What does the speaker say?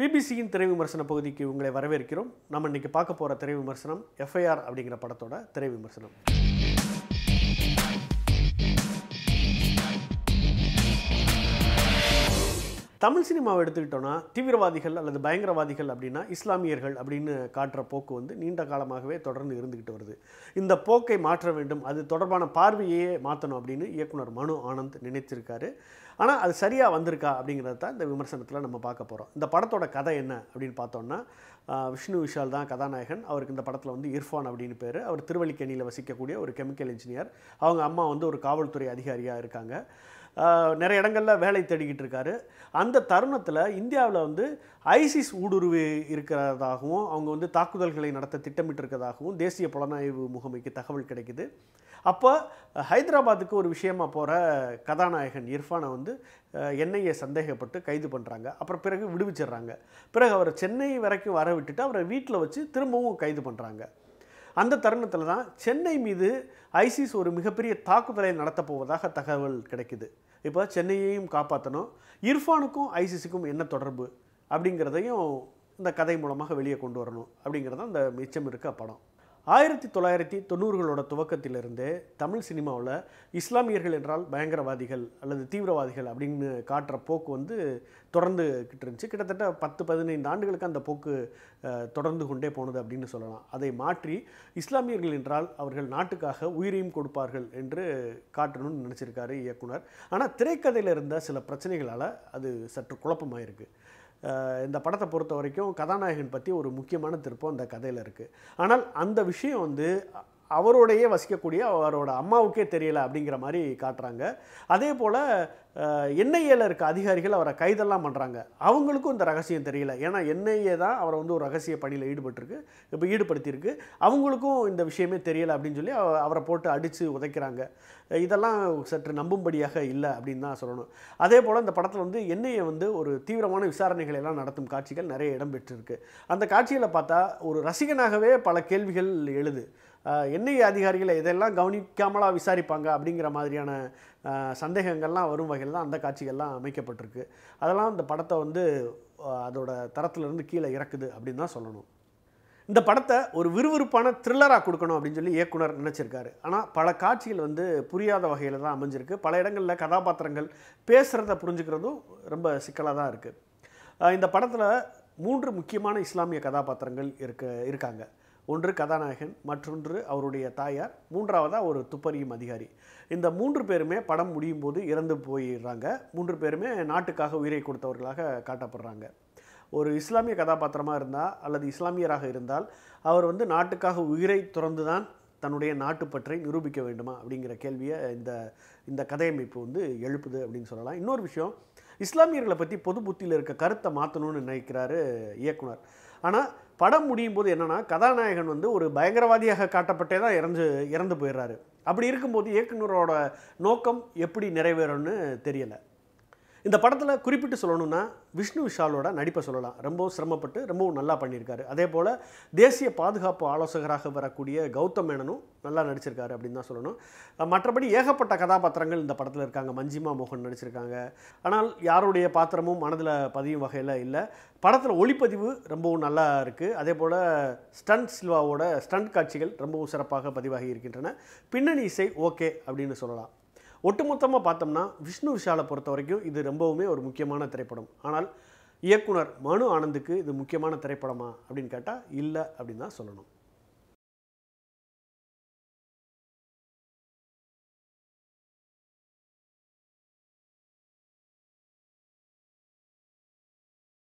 பிபிசியின் திரை விமர்சன பகுதிக்கு உங்களை வரவேற்கிறோம் நம்ம இன்றைக்கி பார்க்க போகிற திரை விமர்சனம் எஃப்ஐஆர் அப்படிங்கிற படத்தோட திரை விமர்சனம் தமிழ் சினிமாவை எடுத்துக்கிட்டோன்னா தீவிரவாதிகள் அல்லது பயங்கரவாதிகள் அப்படின்னா இஸ்லாமியர்கள் அப்படின்னு காட்டுற போக்கு வந்து நீண்ட காலமாகவே தொடர்ந்து இருந்துக்கிட்டு வருது இந்த போக்கை மாற்ற வேண்டும் அது தொடர்பான பார்வையே மாற்றணும் அப்படின்னு இயக்குனர் மனு ஆனந்த் நினைத்திருக்காரு ஆனால் அது சரியாக வந்திருக்கா அப்படிங்கிறத தான் இந்த விமர்சனத்தில் நம்ம பார்க்க போகிறோம் இந்த படத்தோட கதை என்ன அப்படின்னு பார்த்தோம்னா விஷ்ணு விஷால் தான் கதாநாயகன் அவருக்கு இந்த படத்தில் வந்து இர்ஃபான் அப்படின்னு பேர் அவர் திருவள்ளிக்கணியில் வசிக்கக்கூடிய ஒரு கெமிக்கல் இன்ஜினியர் அவங்க அம்மா வந்து ஒரு காவல்துறை அதிகாரியாக இருக்காங்க நிறைய இடங்களில் வேலை தேடிக்கிட்டு இருக்காரு அந்த தருணத்தில் இந்தியாவில் வந்து ஐசிஸ் ஊடுருவி இருக்கிறதாகவும் அவங்க வந்து தாக்குதல்களை நடத்த திட்டமிட்டு இருக்கிறதாகவும் தேசிய புலனாய்வு முகமைக்கு தகவல் கிடைக்குது அப்போ ஹைதராபாத்துக்கு ஒரு விஷயமா போகிற கதாநாயகன் இர்ஃபானை வந்து என்ஐஏ சந்தேகப்பட்டு கைது பண்ணுறாங்க அப்புறம் பிறகு விடுவிச்சிடுறாங்க பிறகு அவரை சென்னை வரைக்கும் வர விட்டுட்டு அவரை வீட்டில் வச்சு திரும்பவும் கைது பண்ணுறாங்க அந்த தருணத்தில் தான் சென்னை மீது ஐசிஸ் ஒரு மிகப்பெரிய தாக்குதலை நடத்தப்போவதாக தகவல் கிடைக்குது இப்போ சென்னையையும் காப்பாற்றணும் இர்ஃபானுக்கும் ஐசிசிக்கும் என்ன தொடர்பு அப்படிங்கிறதையும் இந்த கதை மூலமாக வெளியே கொண்டு வரணும் அப்படிங்கிறது அந்த மிச்சம் இருக்க படம் ஆயிரத்தி தொள்ளாயிரத்தி தொண்ணூறுகளோட துவக்கத்திலிருந்து தமிழ் சினிமாவில் இஸ்லாமியர்கள் என்றால் பயங்கரவாதிகள் அல்லது தீவிரவாதிகள் அப்படின்னு காட்டுற போக்கு வந்து தொடர்ந்துக்கிட்டு இருந்துச்சு கிட்டத்தட்ட பத்து பதினைந்து ஆண்டுகளுக்கு அந்த போக்கு தொடர்ந்து கொண்டே போனது அப்படின்னு சொல்லலாம் அதை மாற்றி இஸ்லாமியர்கள் என்றால் அவர்கள் நாட்டுக்காக உயிரையும் கொடுப்பார்கள் என்று காட்டணும்னு நினச்சிருக்காரு இயக்குனர் ஆனால் திரைக்கதையில் இருந்த சில பிரச்சனைகளால் அது சற்று குழப்பமாக இருக்குது இந்த படத்தை பொறுத்த வரைக்கும் கதாநாயகன் பற்றி ஒரு முக்கியமான திருப்பம் அந்த கதையில் இருக்குது ஆனால் அந்த விஷயம் வந்து அவரோடையே வசிக்கக்கூடிய அவரோட அம்மாவுக்கே தெரியலை அப்படிங்கிற மாதிரி காட்டுறாங்க அதே போல் என்ஐஏல இருக்க அதிகாரிகள் அவரை கைதெல்லாம் பண்ணுறாங்க அவங்களுக்கும் இந்த ரகசியம் தெரியல ஏன்னா என்ஐஏ தான் அவரை வந்து ஒரு ரகசிய பணியில் ஈடுபட்டிருக்கு இப்போ ஈடுபடுத்தியிருக்கு அவங்களுக்கும் இந்த விஷயமே தெரியலை அப்படின்னு சொல்லி அவரை போட்டு அடித்து உதைக்கிறாங்க இதெல்லாம் சற்று நம்பும்படியாக இல்லை அப்படின்னு தான் சொல்லணும் அதே போல் இந்த படத்தில் வந்து என்ஐஏ வந்து ஒரு தீவிரமான விசாரணைகள் எல்லாம் நடத்தும் காட்சிகள் நிறைய இடம்பெற்றிருக்கு அந்த காட்சிகளை பார்த்தா ஒரு ரசிகனாகவே பல கேள்விகள் எழுது என்ஐஏ அதிகாரிகளை இதெல்லாம் கவனிக்காமலாக விசாரிப்பாங்க அப்படிங்கிற மாதிரியான சந்தேகங்கள்லாம் வரும் வகையில் தான் அந்த காட்சிகள்லாம் அமைக்கப்பட்டிருக்கு அதெல்லாம் இந்த படத்தை வந்து அதோட தரத்துலேருந்து கீழே இறக்குது அப்படின்னு தான் சொல்லணும் இந்த படத்தை ஒரு விறுவிறுப்பான த்ரில்லராக கொடுக்கணும் அப்படின்னு சொல்லி இயக்குனர் நினச்சிருக்காரு ஆனால் பல காட்சிகள் வந்து புரியாத வகையில் தான் அமைஞ்சிருக்கு பல இடங்களில் கதாபாத்திரங்கள் பேசுகிறத புரிஞ்சுக்கிறதும் ரொம்ப சிக்கலாக தான் இருக்குது இந்த படத்தில் மூன்று முக்கியமான இஸ்லாமிய கதாபாத்திரங்கள் இருக்க இருக்காங்க ஒன்று கதாநாயகன் மற்றொன்று அவருடைய தாயார் மூன்றாவதாக ஒரு துப்பறியும் அதிகாரி இந்த மூன்று பேருமே படம் முடியும் போது இறந்து போயிடுறாங்க மூன்று பேருமே நாட்டுக்காக உயிரை கொடுத்தவர்களாக காட்டப்படுறாங்க ஒரு இஸ்லாமிய கதாபாத்திரமாக இருந்தால் அல்லது இஸ்லாமியராக இருந்தால் அவர் வந்து நாட்டுக்காக உயிரை துறந்து தான் தன்னுடைய நாட்டுப்பற்றை நிரூபிக்க வேண்டுமா அப்படிங்கிற கேள்வியை இந்த இந்த கதையமைப்பு வந்து எழுப்புது அப்படின்னு சொல்லலாம் இன்னொரு விஷயம் இஸ்லாமியர்களை பற்றி பொது புத்தியில் இருக்க கருத்தை மாற்றணும்னு நினைக்கிறாரு இயக்குனர் ஆனால் படம் முடியும் போது என்னென்னா கதாநாயகன் வந்து ஒரு பயங்கரவாதியாக காட்டப்பட்டே தான் இறந்து இறந்து போயிடுறாரு அப்படி இருக்கும்போது இயக்குனரோட நோக்கம் எப்படி நிறைவேறும்னு தெரியலை இந்த படத்தில் குறிப்பிட்டு சொல்லணும்னா விஷ்ணு விஷாலோட நடிப்பை சொல்லலாம் ரொம்பவும் சிரமப்பட்டு ரொம்பவும் நல்லா பண்ணியிருக்காரு அதே போல் தேசிய பாதுகாப்பு ஆலோசகராக வரக்கூடிய கௌதம் மேனனும் நல்லா நடிச்சிருக்காரு அப்படின்னு தான் சொல்லணும் மற்றபடி ஏகப்பட்ட கதாபாத்திரங்கள் இந்த படத்தில் இருக்காங்க மஞ்சிமா மோகன் நடிச்சிருக்காங்க ஆனால் யாருடைய பாத்திரமும் மனதில் பதியும் வகையில் இல்லை படத்தில் ஒளிப்பதிவு ரொம்பவும் நல்லா இருக்குது அதே போல் ஸ்டண்ட் சில்வாவோட ஸ்டண்ட் காட்சிகள் ரொம்பவும் சிறப்பாக பதிவாகி இருக்கின்றன பின்னணி இசை ஓகே அப்படின்னு சொல்லலாம் ஒட்டுமொத்தமாக பார்த்தோம்னா விஷ்ணு விஷாலை பொறுத்த வரைக்கும் இது ரொம்பவுமே ஒரு முக்கியமான திரைப்படம் ஆனால் இயக்குனர் மனு ஆனந்துக்கு இது முக்கியமான திரைப்படமா அப்படின்னு கேட்டால் இல்லை அப்படின்னு தான் சொல்லணும்